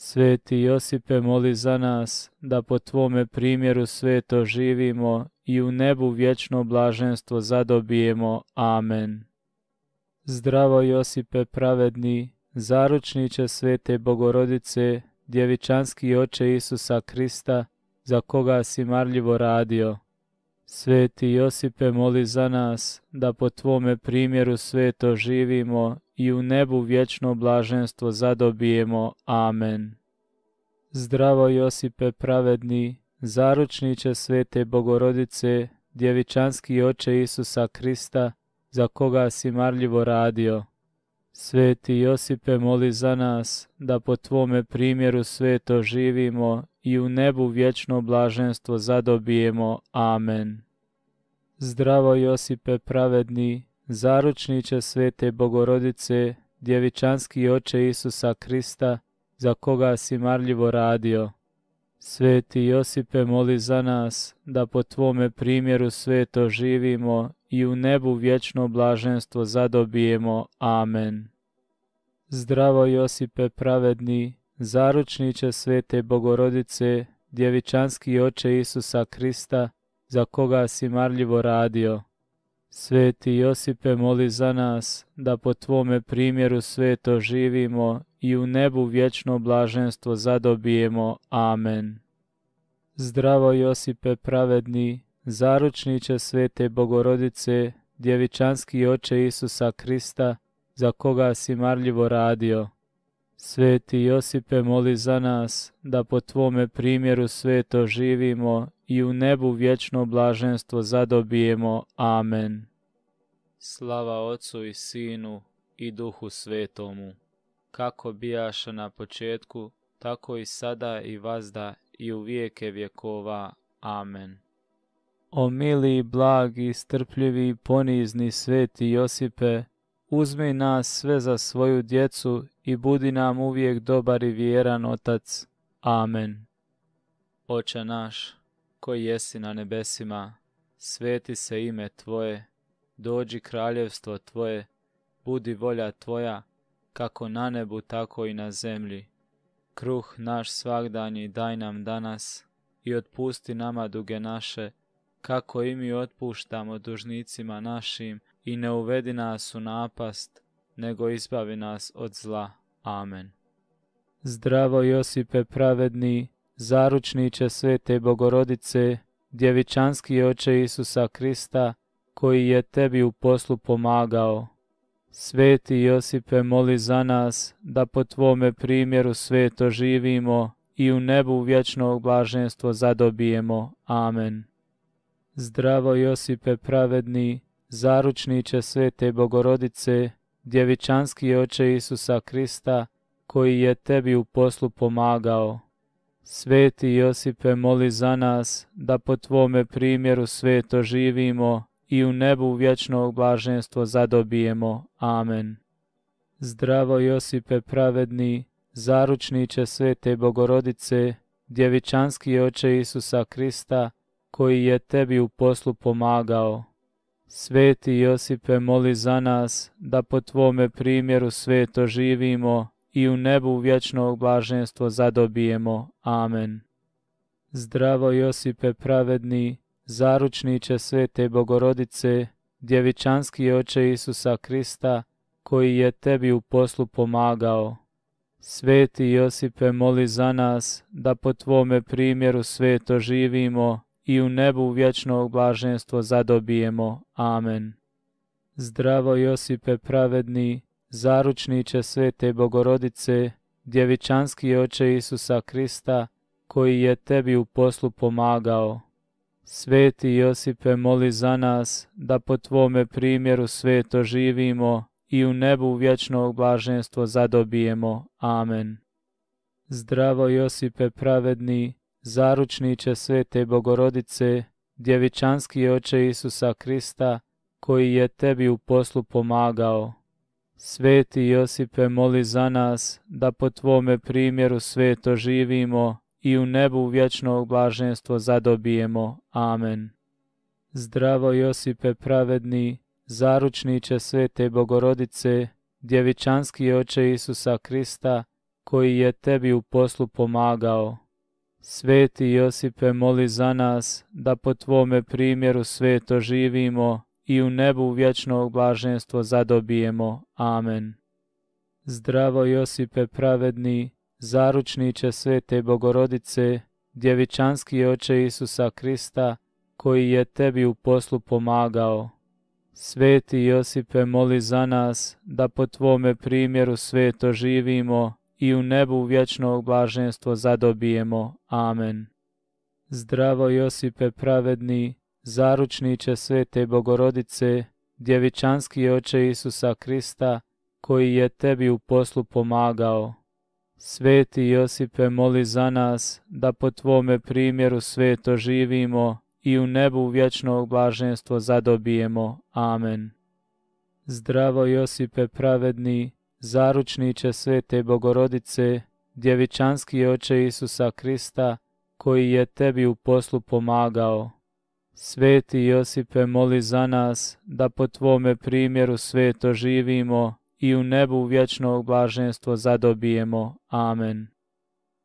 Sveti Josipe, moli za nas da po Tvome primjeru sveto živimo i u nebu vječno blaženstvo zadobijemo. Amen. Zdravo Josipe pravedni, zaručniće svete bogorodice, djevičanski oče Isusa Krista, za koga si marljivo radio. Sveti Josipe, moli za nas da po Tvome primjeru sveto živimo i u nebu vječno blaženstvo zadobijemo. Amen. Zdravo Josipe pravedni, zaručniće svete bogorodice, djevičanski oče Isusa Krista, za koga si marljivo radio. Sveti Josipe moli za nas, da po Tvome primjeru sveto živimo i u nebu vječno blaženstvo zadobijemo. Amen. Zdravo Josipe pravedni, zaručniče svete bogorodice, djevičanski oče Isusa Krista, za koga si marljivo radio. Sveti Josipe moli za nas, da po Tvome primjeru sveto živimo i u nebu vječno blaženstvo zadobijemo. Amen. Zdravo Josipe pravedni, zaručniče svete bogorodice, djevičanski oče Isusa Krista, za koga si marljivo radio. Sveti Josipe, moli za nas da po Tvome primjeru sveto živimo i u nebu vječno blaženstvo zadobijemo. Amen. Zdravo Josipe pravedni, zaručniće svete bogorodice, djevičanski oče Isusa Krista, za koga si marljivo radio. Sveti Josipe, moli za nas, da po Tvome primjeru sveto živimo i u nebu vječno blaženstvo zadobijemo. Amen. Slava Otcu i Sinu i Duhu Svetomu, kako bijaša na početku, tako i sada i vazda i u vijeke vjekova. Amen. O mili, blagi, strpljivi i ponizni sveti Josipe, uzmi nas sve za svoju djecu i budi nam uvijek dobar i vjeran Otac. Amen. Oče naš, koji jesi na nebesima, sveti se ime Tvoje, dođi kraljevstvo Tvoje, budi volja Tvoja, kako na nebu, tako i na zemlji. Kruh naš svakdanji daj nam danas i otpusti nama duge naše, kako i mi otpuštamo dužnicima našim i ne uvedi nas u napast, nego izbavi nas od zla. Amen. Zdravo Josipe pravedni, zaručniće svete bogorodice, djevičanski oče Isusa Krista, koji je tebi u poslu pomagao. Sveti Josipe moli za nas da po tvome primjeru sveto živimo i u nebu vječnog blaženstvo zadobijemo. Amen. Zdravo Josipe pravedni, zaručniče svete bogorodice, djevičanski oče Isusa Krista, koji je tebi u poslu pomagao. Sveti Josipe moli za nas da po tvome primjeru sveto živimo i u nebu vječnog blaženstvo zadobijemo. Amen. Zdravo Josipe pravedni, zaručniče svete bogorodice, djevičanski oče Isusa Krista, koji je tebi u poslu pomagao. Sveti Josipe, moli za nas da po Tvome primjeru sveto živimo i u nebu vječno blaženstvo zadobijemo. Amen. Zdravo Josipe pravedni, zaručniće svete bogorodice, djevičanski oče Isusa Krista, koji je tebi u poslu pomagao. Sveti Josipe, moli za nas da po Tvome primjeru sveto živimo i u nebu vječno blaženstvo zadobijemo. Amen. Zdravo Josipe pravedni, zaručniće svete bogorodice, djevičanski oče Isusa Krista, koji je tebi u poslu pomagao. Sveti Josipe moli za nas da po tvome primjeru sveto živimo i u nebu vječno blaženstvo zadobijemo. Amen. Zdravo Josipe pravedni, Zaručniće svete bogorodice, djevičanski oče Isusa Krista, koji je tebi u poslu pomagao. Sveti Josipe moli za nas da po tvome primjeru sveto živimo i u nebu vječno blaženstva zadobijemo. Amen. Zdravo Josipe pravedni, Zaručniće svete bogorodice, djevičanski oče Isusa Krista, koji je tebi u poslu pomagao. Sveti Josipe, moli za nas da po Tvome primjeru sveto živimo i u nebu vječno blaženstvo zadobijemo. Amen. Zdravo Josipe pravedni, zaručniće svete bogorodice, djevičanski oče Isusa Krista, koji je tebi u poslu pomagao. Sveti Josipe, moli za nas da po Tvome primjeru sveto živimo i u nebu vječnog blaženstva zadobijemo. Amen. Zdravo Josipe pravedni, zaručniće svete bogorodice, djevičanski oče Isusa Krista, koji je tebi u poslu pomagao. Sveti Josipe moli za nas da po tvome primjeru sveto živimo i u nebu vječnog blaženstva zadobijemo. Amen. Zdravo Josipe pravedni, Zaručniće svete bogorodice, djevičanski oče Isusa Krista, koji je tebi u poslu pomagao. Sveti Josipe moli za nas da po tvome primjeru sveto živimo i u nebu vječno blaženstvo zadobijemo. Amen.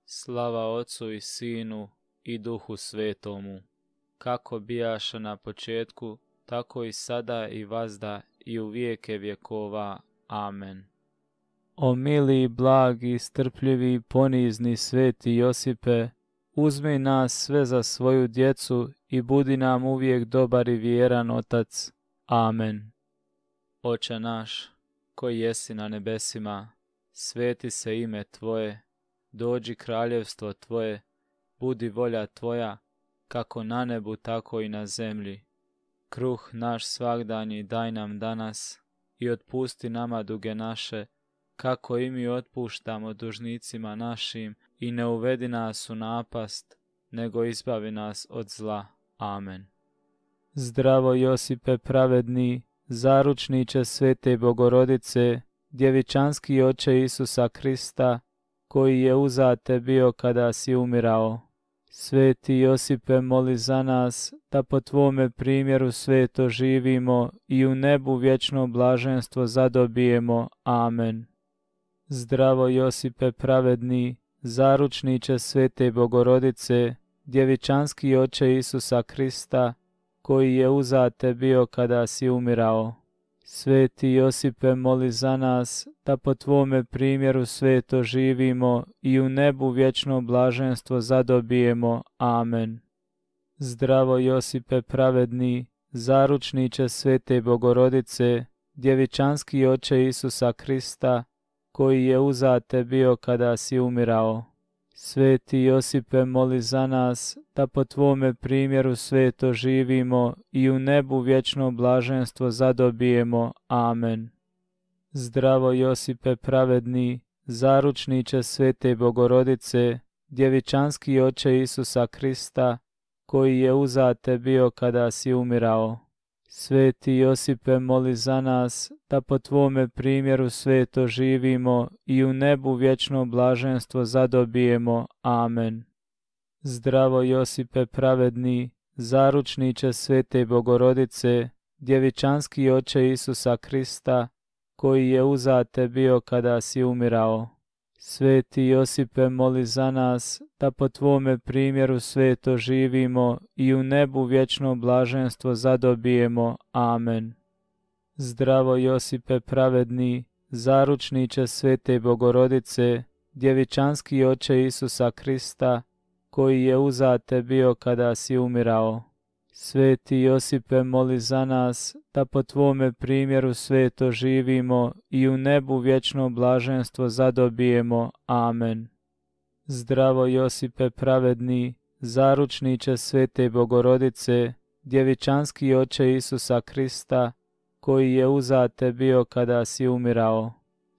Slava Otcu i Sinu i Duhu Svetomu, kako bijaša na početku, tako i sada i vazda i u vijeke vjekova. Amen. O mili, blagi, strpljivi, ponizni sveti Josipe, uzmi nas sve za svoju djecu i budi nam uvijek dobar i vjeran Otac. Amen. Oče naš, koji jesi na nebesima, sveti se ime Tvoje, dođi kraljevstvo Tvoje, budi volja Tvoja, kako na nebu, tako i na zemlji. Kruh naš svagdanji daj nam danas i otpusti nama duge naše, kako i mi otpuštamo dužnicima našim i ne uvedi nas u napast, nego izbavi nas od zla. Amen. Zdravo Josipe pravedni, zaručniče svete bogorodice, djevičanski oče Isusa Krista, koji je uzate bio kada si umirao. Sveti Josipe moli za nas da po tvome primjeru sveto živimo i u nebu vječno blaženstvo zadobijemo. Amen. Zdravo Josipe pravedni, zaručniče svete bogorodice, djevičanski oče Isusa Krista, koji je uzate bio kada si umirao. Sveti Josipe moli za nas da po tvome primjeru sveto živimo i u nebu vječno blaženstvo zadobijemo. Amen. Zdravo Josipe pravedni, zaručniče svete bogorodice, djevičanski oče Isusa Krista, koji je uzate bio kada si umirao. Sveti Josipe, moli za nas da po tvome primjeru sveto živimo i u nebu vječno blaženstvo zadobijemo. Amen. Zdravo Josipe pravedni, zaručniče svete bogorodice, djevičanski oče Isusa Krista, koji je uzate bio kada si umirao. Sveti Josipe, moli za nas, da po Tvome primjeru sveto živimo i u nebu vječno blaženstvo zadobijemo. Amen. Zdravo Josipe pravedni, zaručniče svete bogorodice, djevičanski oče Isusa Krista, koji je uzate bio kada si umirao. Sveti Josipe, moli za nas, da po Tvome primjeru sveto živimo i u nebu vječno blaženstvo zadobijemo. Amen. Zdravo Josipe pravedni, zaručniče svete bogorodice, djevičanski oče Isusa Krista, koji je uzate bio kada si umirao. Sveti Josipe, moli za nas da po Tvome primjeru sveto živimo i u nebu vječno blaženstvo zadobijemo. Amen. Zdravo Josipe pravedni, zaručniče svete bogorodice, djevičanski oče Isusa Krista, koji je uzate bio kada si umirao.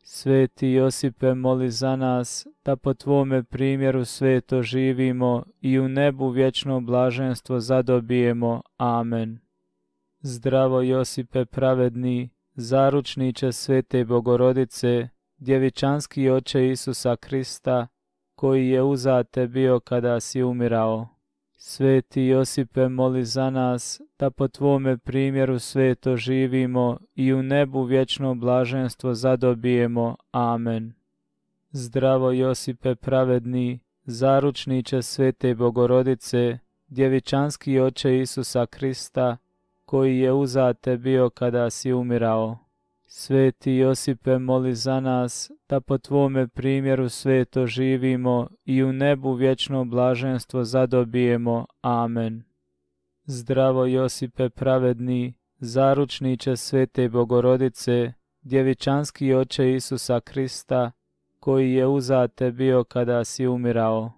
Sveti Josipe, moli za nas, da po Tvome primjeru sveto živimo i u nebu vječno blaženstvo zadobijemo. Amen. Zdravo Josipe pravedni, zaručniče svete bogorodice, djevičanski oče Isusa Krista, koji je uzate bio kada si umirao. Sveti Josipe, moli za nas, da po Tvome primjeru sveto živimo i u nebu vječno blaženstvo zadobijemo. Amen. Zdravo Josipe pravedni, zaručniče svete bogorodice, djevičanski oče Isusa Krista, koji je uzate bio kada si umirao. Sveti Josipe, moli za nas, da po Tvome primjeru sveto živimo i u nebu vječno blaženstvo zadobijemo. Amen. Zdravo Josipe pravedni, zaručniće svete bogorodice, djevičanski oče Isusa Krista, koji je uzate bio kada si umirao.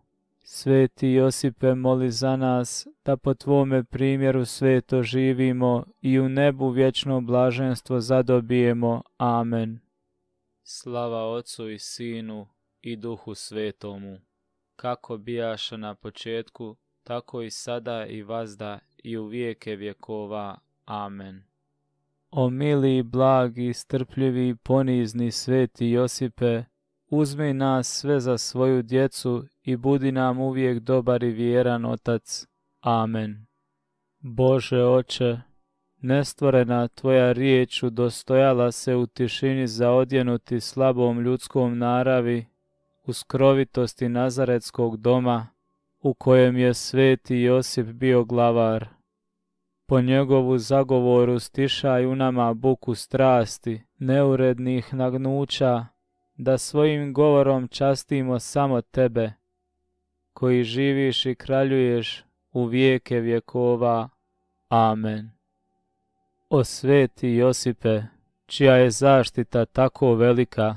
Sveti Josipe, moli za nas, da po Tvome primjeru sveto živimo i u nebu vječno blaženstvo zadobijemo. Amen. Slava Otcu i Sinu i Duhu Svetomu, kako bijaša na početku, tako i sada i vazda i u vijeke vjekova. Amen. O mili, blagi, strpljivi, ponizni sveti Josipe, uzmi nas sve za svoju djecu i budi nam uvijek dobar i vjeran Otac. Amen. Bože oče, nestvorena Tvoja riječ udostojala se u tišini za odjenuti slabom ljudskom naravi, u skrovitosti Nazaretskog doma, u kojem je sveti Josip bio glavar. Po njegovu zagovoru stišaj u nama buku strasti, neurednih nagnuća, da svojim govorom častimo samo Tebe, koji živiš i kraljuješ u vijeke vjekova. Amen. O sveti Josipe, čija je zaštita tako velika,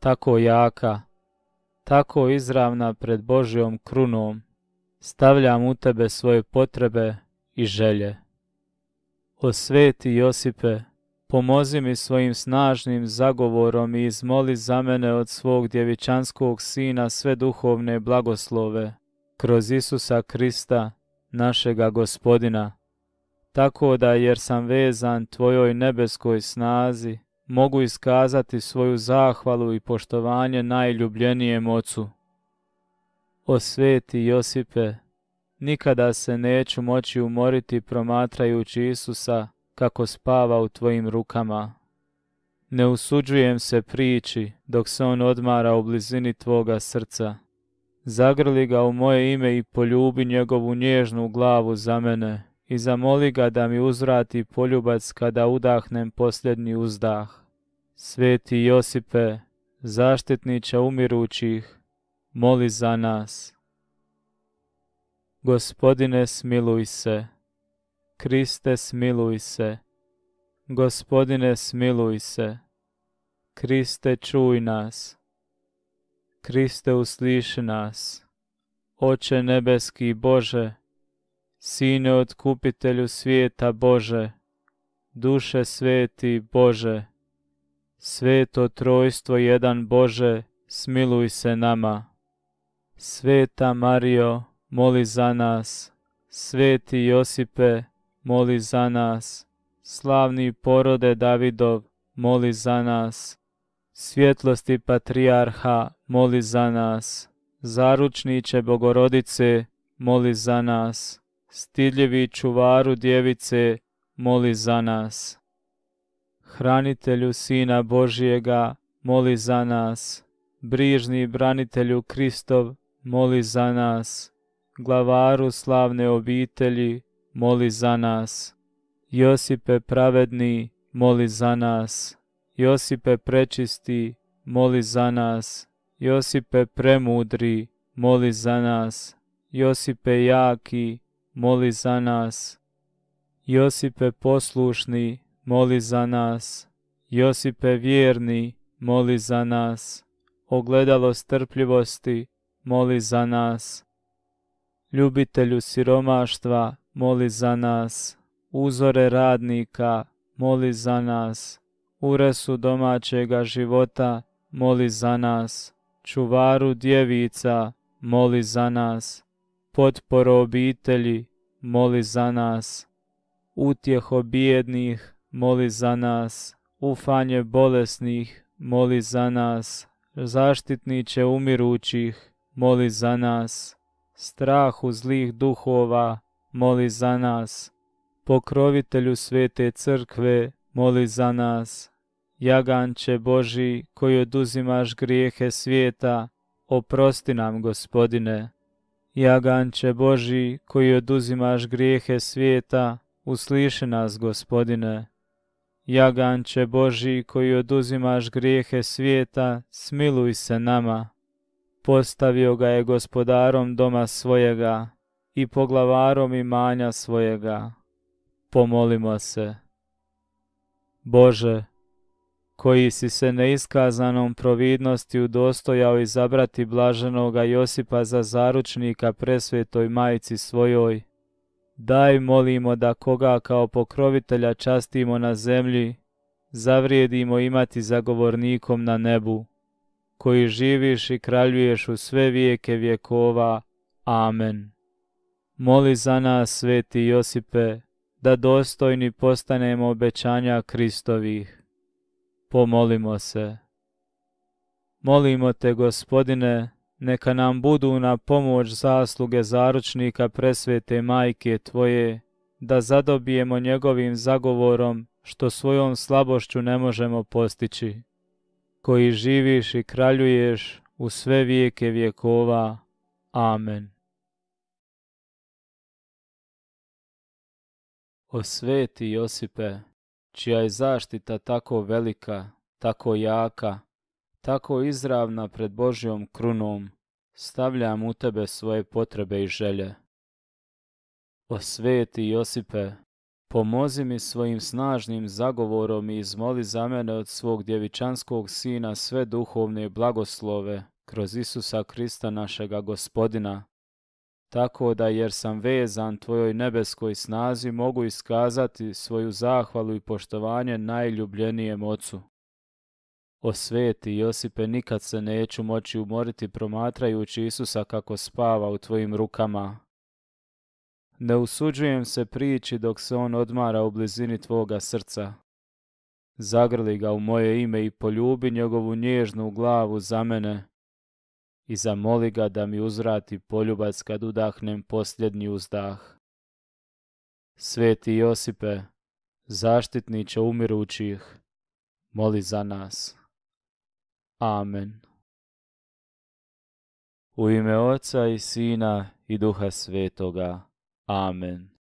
tako jaka, tako izravna pred Božjom krunom, stavljam u tebe svoje potrebe i želje. O sveti Josipe, Pomozi mi svojim snažnim zagovorom i izmoli za mene od svog djevičanskog sina sve duhovne blagoslove, kroz Isusa Krista, našega gospodina. Tako da, jer sam vezan tvojoj nebeskoj snazi, mogu iskazati svoju zahvalu i poštovanje najljubljenijem ocu. O sveti Josipe, nikada se neću moći umoriti promatrajući Isusa, kako spava u tvojim rukama. Ne usuđujem se prići dok se on odmara u blizini tvoga srca. Zagrli ga u moje ime i poljubi njegovu nježnu glavu za mene i zamoli ga da mi uzvrati poljubac kada udahnem posljednji uzdah. Sveti Josipe, zaštitniče umirućih, moli za nas. Gospodine smiluj se. Kriste smiluj se. Gospodine smiluj se. Kriste čuj nas. Kriste usliši nas. Oče nebeski Bože, Sine otkupitelju svijeta Bože, duše sveti Bože, sveto trojstvo jedan Bože, smiluj se nama. Sveta Mario, moli za nas. Sveti Josipe, moli za nas. Slavni porode Davidov, moli za nas. Svjetlosti Patriarha, moli za nas. Zaručniće Bogorodice, moli za nas. Stidljivi čuvaru djevice, moli za nas. Hranitelju Sina Božijega, moli za nas. Brižni branitelju Kristov, moli za nas. Glavaru slavne obitelji, moli za nas. Josipe pravedni, moli za nas. Josipe prečisti, moli za nas. Josipe premudri, moli za nas. Josipe jaki, moli za nas. Josipe poslušni, moli za nas. Josipe vjerni, moli za nas. Ogledalo strpljivosti, moli za nas. Ljubitelju siromaštva, moli za nas, uzore radnika, moli za nas, uresu domaćega života, moli za nas, čuvaru djevica, moli za nas, potporo obitelji, moli za nas, utjeho bijednih, moli za nas, ufanje bolesnih, moli za nas, zaštitniće umirućih, moli za nas, strahu zlih duhova, moli za nas. Pokrovitelju svete crkve, moli za nas. Jaganče Boži, koji oduzimaš grijehe svijeta, oprosti nam, gospodine. Jaganče Boži, koji oduzimaš grijehe svijeta, usliši nas, gospodine. Jaganče Boži, koji oduzimaš grijehe svijeta, smiluj se nama. Postavio ga je gospodarom doma svojega, i poglavarom imanja svojega, pomolimo se. Bože, koji si se neiskazanom providnosti udostojao izabrati blaženoga Josipa za zaručnika presvetoj majici svojoj, daj molimo da koga kao pokrovitelja častimo na zemlji, zavrijedimo imati zagovornikom na nebu, koji živiš i kraljuješ u sve vijeke vjekova. Amen. Moli za nas, sveti Josipe, da dostojni postanemo obećanja Kristovih. Pomolimo se. Molimo te, gospodine, neka nam budu na pomoć zasluge zaručnika presvete majke Tvoje, da zadobijemo njegovim zagovorom što svojom slabošću ne možemo postići, koji živiš i kraljuješ u sve vijeke vjekova. Amen. O sveti Josipe, čija je zaštita tako velika, tako jaka, tako izravna pred Božjom krunom, stavljam u tebe svoje potrebe i želje. O sveti Josipe, pomozi mi svojim snažnim zagovorom i izmoli za mene od svog djevičanskog sina sve duhovne blagoslove kroz Isusa Krista našega gospodina, tako da jer sam vezan tvojoj nebeskoj snazi mogu iskazati svoju zahvalu i poštovanje najljubljenijem ocu. O sveti Josipe nikad se neću moći umoriti promatrajući Isusa kako spava u tvojim rukama. Ne usuđujem se prići dok se on odmara u blizini tvoga srca. Zagrli ga u moje ime i poljubi njegovu nježnu glavu za mene i zamoli ga da mi uzvrati poljubac kad udahnem posljednji uzdah. Sveti Josipe, zaštitniče umirućih, moli za nas. Amen. U ime Oca i Sina i Duha Svetoga. Amen.